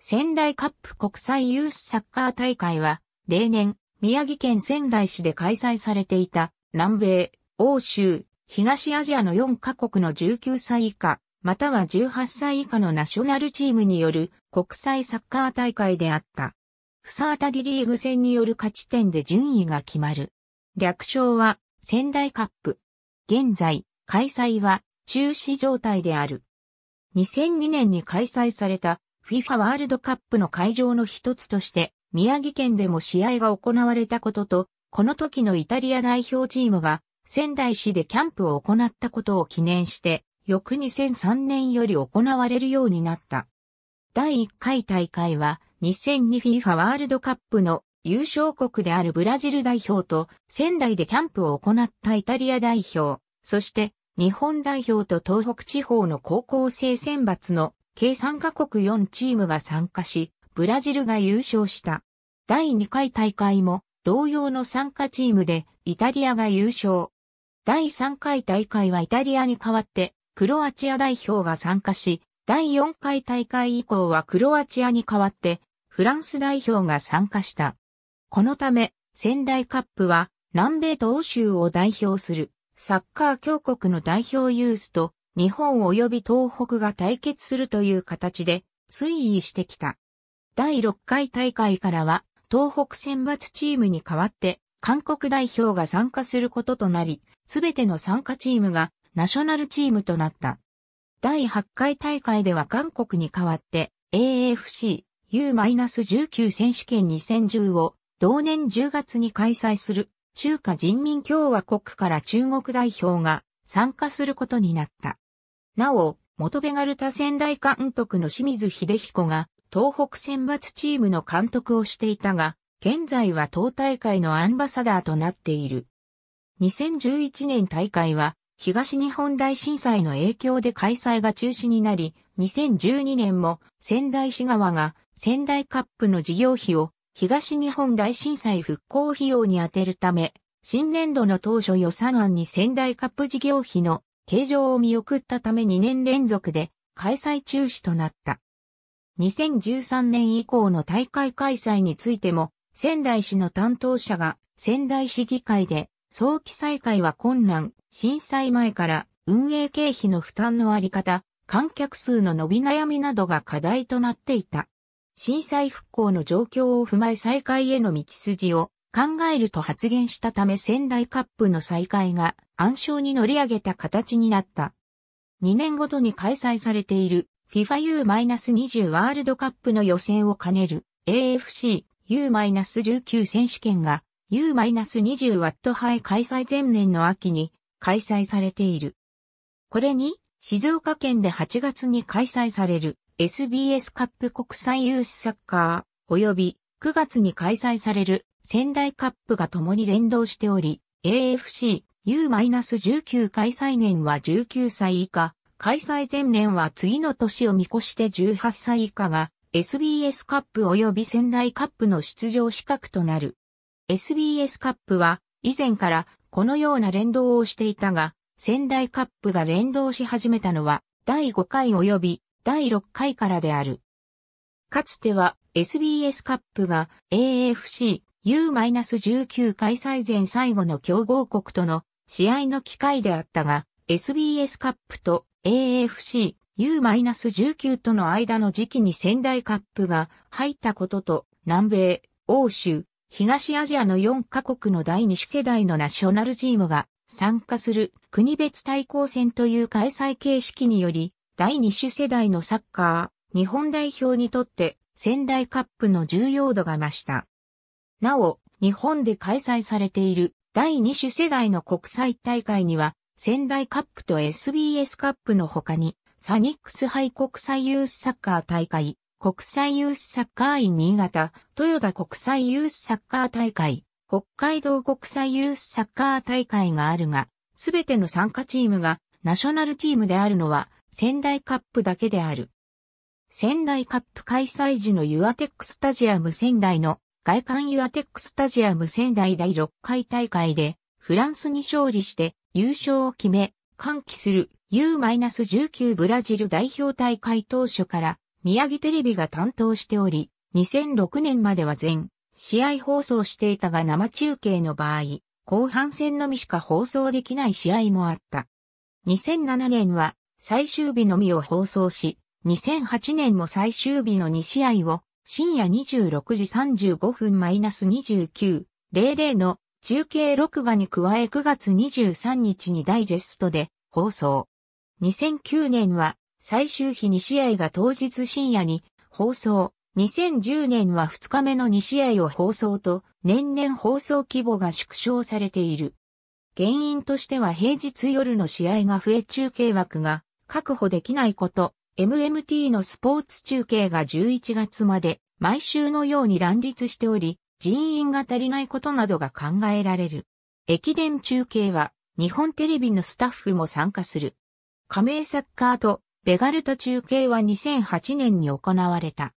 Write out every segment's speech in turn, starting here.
仙台カップ国際ユースサッカー大会は、例年、宮城県仙台市で開催されていた、南米、欧州、東アジアの4カ国の19歳以下、または18歳以下のナショナルチームによる国際サッカー大会であった。ふさあたりリーグ戦による勝ち点で順位が決まる。略称は仙台カップ。現在、開催は中止状態である。2002年に開催された FIFA ワールドカップの会場の一つとして、宮城県でも試合が行われたことと、この時のイタリア代表チームが仙台市でキャンプを行ったことを記念して、翌2003年より行われるようになった。第1回大会は 2002FIFA ワールドカップの優勝国であるブラジル代表と仙台でキャンプを行ったイタリア代表、そして日本代表と東北地方の高校生選抜の計3カ国4チームが参加し、ブラジルが優勝した。第2回大会も同様の参加チームでイタリアが優勝。第3回大会はイタリアに代わってクロアチア代表が参加し、第4回大会以降はクロアチアに代わってフランス代表が参加した。このため、仙台カップは南米と欧州を代表するサッカー強国の代表ユースと日本及び東北が対決するという形で推移してきた。第6回大会からは東北選抜チームに代わって韓国代表が参加することとなり、すべての参加チームがナショナルチームとなった。第8回大会では韓国に代わって AFC U-19 選手権2010を同年10月に開催する中華人民共和国から中国代表が参加することになった。なお、元ベガルタ仙台監督の清水秀彦が、東北選抜チームの監督をしていたが、現在は党大会のアンバサダーとなっている。2011年大会は、東日本大震災の影響で開催が中止になり、2012年も仙台市側が仙台カップの事業費を東日本大震災復興費用に充てるため、新年度の当初予算案に仙台カップ事業費の形状を見送ったため2年連続で開催中止となった。2013年以降の大会開催についても、仙台市の担当者が仙台市議会で早期再開は困難、震災前から運営経費の負担のあり方、観客数の伸び悩みなどが課題となっていた。震災復興の状況を踏まえ再開への道筋を考えると発言したため仙台カップの再開が暗礁に乗り上げた形になった。2年ごとに開催されている FIFAU-20 ワールドカップの予選を兼ねる AFC U-19 選手権が U-20 ワット杯開催前年の秋に開催されている。これに静岡県で8月に開催される SBS カップ国際ユースサッカー及び9月に開催される仙台カップが共に連動しており、AFC U-19 開催年は19歳以下、開催前年は次の年を見越して18歳以下が SBS カップ及び仙台カップの出場資格となる。SBS カップは以前からこのような連動をしていたが、仙台カップが連動し始めたのは第5回及び第6回からである。かつては SBS カップが AFC U-19 開催前最後の強豪国との試合の機会であったが、SBS カップと AFC U-19 との間の時期に仙台カップが入ったことと、南米、欧州、東アジアの4カ国の第2種世代のナショナルチームが参加する国別対抗戦という開催形式により、第2種世代のサッカー、日本代表にとって仙台カップの重要度が増した。なお、日本で開催されている第2種世代の国際大会には、仙台カップと SBS カップの他に、サニックス杯国際ユースサッカー大会、国際ユースサッカー院新潟、豊田国際ユースサッカー大会、北海道国際ユースサッカー大会があるが、すべての参加チームがナショナルチームであるのは仙台カップだけである。仙台カップ開催時のユアテックスタジアム仙台の外観ユアテックスタジアム仙台第6回大会でフランスに勝利して優勝を決め、歓喜する U-19 ブラジル代表大会当初から宮城テレビが担当しており、2006年までは全試合放送していたが生中継の場合、後半戦のみしか放送できない試合もあった。2007年は最終日のみを放送し、2008年も最終日の2試合を深夜26時35分 -29.00 の中継録画に加え9月23日にダイジェストで放送。2009年は最終日2試合が当日深夜に放送。2010年は2日目の2試合を放送と年々放送規模が縮小されている。原因としては平日夜の試合が増え中継枠が確保できないこと、MMT のスポーツ中継が11月まで毎週のように乱立しており、人員が足りないことなどが考えられる。駅伝中継は日本テレビのスタッフも参加する。加盟サッカーとベガルタ中継は2008年に行われた。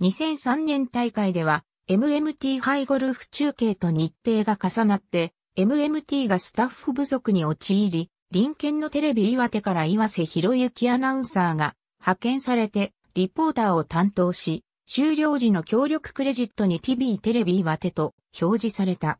2003年大会では MMT ハイゴルフ中継と日程が重なって MMT がスタッフ不足に陥り、隣県のテレビ岩手から岩瀬博之アナウンサーが派遣されて、リポーターを担当し、終了時の協力クレジットに TV テレビ岩手と表示された。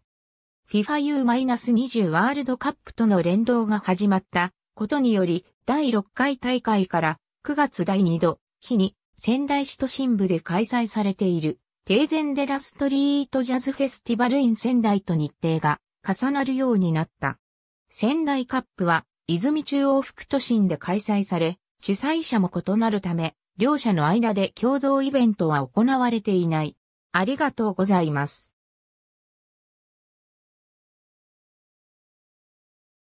FIFAU-20 ワールドカップとの連動が始まったことにより、第6回大会から9月第2度、日に仙台市都心部で開催されている、テーゼンデラストリートジャズフェスティバルイン仙台と日程が重なるようになった。仙台カップは、泉中央副都心で開催され、主催者も異なるため、両者の間で共同イベントは行われていない。ありがとうございます。